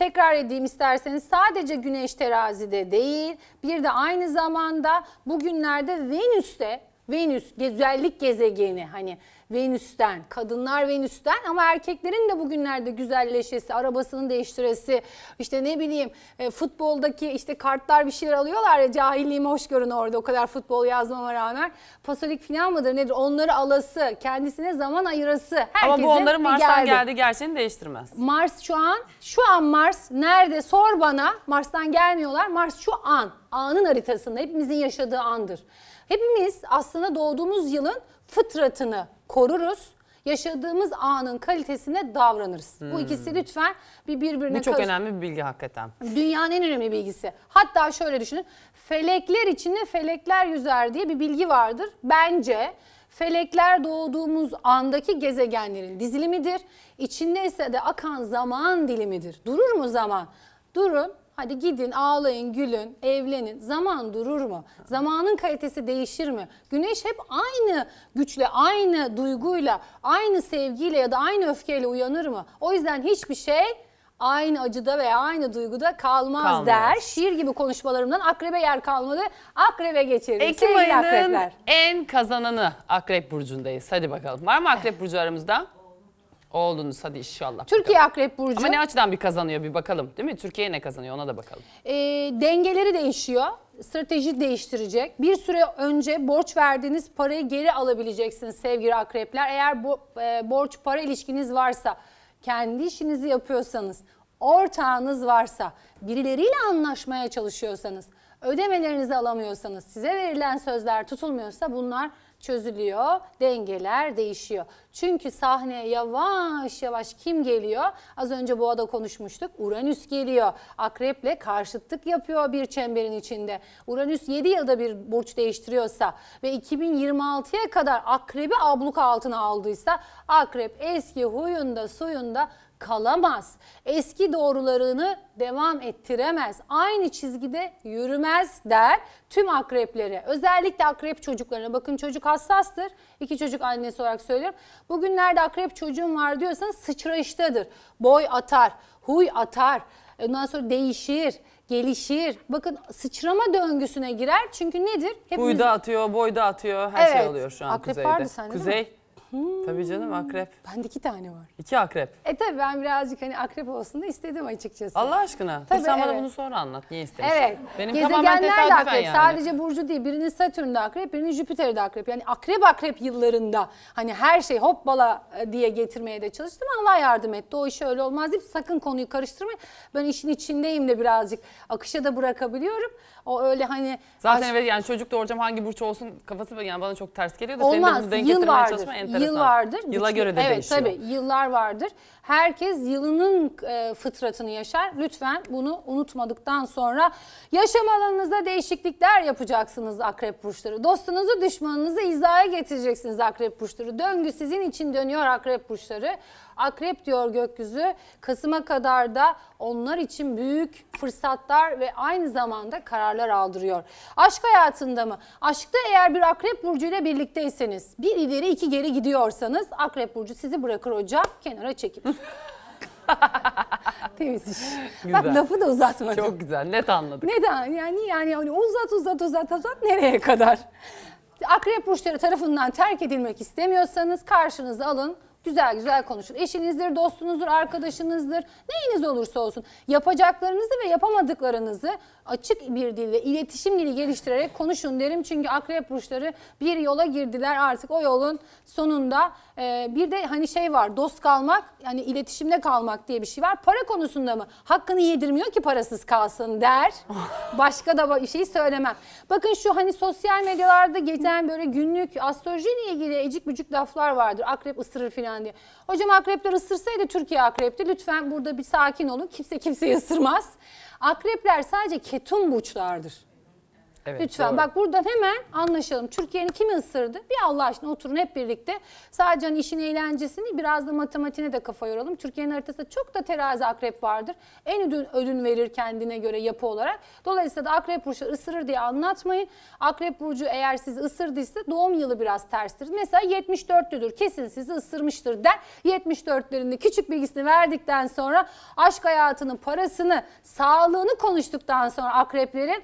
Tekrar edeyim isterseniz sadece güneş terazide değil bir de aynı zamanda bugünlerde Venüs de. Venüs güzellik gezegeni hani Venüs'ten, kadınlar Venüs'ten ama erkeklerin de bugünlerde güzelleşesi, arabasını değiştiresi, işte ne bileyim e, futboldaki işte kartlar bir şeyler alıyorlar ya cahilliğimi hoş görün orada o kadar futbol yazmama rağmen. Pasolik falan mıdır nedir onları alası, kendisine zaman ayırası. ama bu onların Mars'tan geldi. geldi gerçeğini değiştirmez. Mars şu an, şu an Mars nerede sor bana Mars'tan gelmiyorlar. Mars şu an, anın haritasında hepimizin yaşadığı andır. Hepimiz aslında doğduğumuz yılın fıtratını koruruz. Yaşadığımız anın kalitesine davranırız. Bu hmm. ikisi lütfen bir birbirine Bu çok karış- önemli bir bilgi hakikaten. Dünyanın en önemli bilgisi. Hatta şöyle düşünün. Felekler içinde felekler yüzer diye bir bilgi vardır. Bence felekler doğduğumuz andaki gezegenlerin dizilimidir. İçinde ise de akan zaman dilimidir. Durur mu zaman? Durun. Hadi gidin ağlayın, gülün, evlenin. Zaman durur mu? Zamanın kalitesi değişir mi? Güneş hep aynı güçle, aynı duyguyla, aynı sevgiyle ya da aynı öfkeyle uyanır mı? O yüzden hiçbir şey aynı acıda veya aynı duyguda kalmaz, Kalmaz. der. Şiir gibi konuşmalarımdan akrebe yer kalmadı. Akrebe geçerim. Ekim ayının en kazananı Akrep Burcu'ndayız. Hadi bakalım. Var mı Akrep Burcu aramızda? Oldunuz hadi inşallah. Türkiye bakalım. Akrep Burcu. Ama ne açıdan bir kazanıyor bir bakalım değil mi? Türkiye ne kazanıyor ona da bakalım. E, dengeleri değişiyor. Strateji değiştirecek. Bir süre önce borç verdiğiniz parayı geri alabileceksiniz sevgili akrepler. Eğer bu e, borç para ilişkiniz varsa, kendi işinizi yapıyorsanız, ortağınız varsa, birileriyle anlaşmaya çalışıyorsanız, ödemelerinizi alamıyorsanız, size verilen sözler tutulmuyorsa bunlar çözülüyor, dengeler değişiyor. Çünkü sahneye yavaş yavaş kim geliyor? Az önce Boğa'da konuşmuştuk. Uranüs geliyor. Akreple karşıtlık yapıyor bir çemberin içinde. Uranüs 7 yılda bir burç değiştiriyorsa ve 2026'ya kadar akrebi abluk altına aldıysa akrep eski huyunda suyunda kalamaz. Eski doğrularını devam ettiremez. Aynı çizgide yürümez der tüm akreplere. Özellikle akrep çocuklarına bakın çocuk hassastır. İki çocuk annesi olarak söylüyorum. Bugünlerde akrep çocuğun var diyorsanız sıçrayıştadır. Boy atar, huy atar. Ondan sonra değişir, gelişir. Bakın sıçrama döngüsüne girer. Çünkü nedir? Hepimiz... da atıyor, boy da atıyor, her şey evet. şey oluyor şu an Akrep kuzeyde. Vardı sende, Kuzey. Hmm. Tabii canım akrep. Bende iki tane var. İki akrep. E tabii ben birazcık hani akrep olsun da istedim açıkçası. Allah aşkına. Tabii, sen evet. bana bunu sonra anlat. Niye istemişsin? Evet. Benim Gezegenler de akrep. Yani. Sadece Burcu değil. Birinin Satürn'de akrep, birinin Jüpiter'de akrep. Yani akrep akrep yıllarında hani her şey hoppala e, diye getirmeye de çalıştım. Allah yardım etti. O iş öyle olmaz deyip sakın konuyu karıştırmayın. Ben işin içindeyim de birazcık akışa da bırakabiliyorum. O öyle hani... Zaten aş... evet yani çocuk doğuracağım hangi burç olsun kafası yani bana çok ters geliyor da Olmaz. senin de bunu denk Yıl getirmeye vardır. çalışma enteresan enteresan. Yıl vardır. Yıla göre de evet, değişiyor. Evet tabii yıllar vardır. Herkes yılının e, fıtratını yaşar. Lütfen bunu unutmadıktan sonra yaşam alanınızda değişiklikler yapacaksınız akrep burçları. Dostunuzu düşmanınızı izaya getireceksiniz akrep burçları. Döngü sizin için dönüyor akrep burçları. Akrep diyor gökyüzü Kasım'a kadar da onlar için büyük fırsatlar ve aynı zamanda kararlar aldırıyor. Aşk hayatında mı? Aşkta eğer bir akrep burcu birlikteyseniz bir ileri iki geri gidiyor diyorsanız Akrep Burcu sizi bırakır hocam kenara çekilir. Temiz iş. Güzel. Bak lafı da uzatmadım. Çok güzel net anladık. Neden? Yani yani hani uzat uzat uzat uzat nereye kadar? Akrep burçları tarafından terk edilmek istemiyorsanız karşınıza alın Güzel güzel konuşun. Eşinizdir, dostunuzdur, arkadaşınızdır. Neyiniz olursa olsun yapacaklarınızı ve yapamadıklarınızı açık bir dille, iletişim dili geliştirerek konuşun derim. Çünkü akrep burçları bir yola girdiler artık o yolun sonunda. E, bir de hani şey var dost kalmak yani iletişimde kalmak diye bir şey var. Para konusunda mı? Hakkını yedirmiyor ki parasız kalsın der. Başka da bir şey söylemem. Bakın şu hani sosyal medyalarda geçen böyle günlük astrolojiyle ilgili ecik bücük laflar vardır. Akrep ısırır filan falan diye. Hocam akrepler ısırsaydı Türkiye akrepti. Lütfen burada bir sakin olun. Kimse kimseyi ısırmaz. Akrepler sadece ketum burçlardır. Evet, Lütfen doğru. bak buradan hemen anlaşalım. Türkiye'nin kimi ısırdı? Bir Allah aşkına oturun hep birlikte. Sadece hani işin eğlencesini biraz da matematiğine de kafa yoralım. Türkiye'nin haritasında çok da terazi akrep vardır. En ödün, ödün verir kendine göre yapı olarak. Dolayısıyla da akrep burcu ısırır diye anlatmayın. Akrep burcu eğer sizi ısırdıysa doğum yılı biraz terstir. Mesela 74'lüdür. Kesin sizi ısırmıştır der. 74'lerinde küçük bilgisini verdikten sonra aşk hayatının parasını, sağlığını konuştuktan sonra akreplerin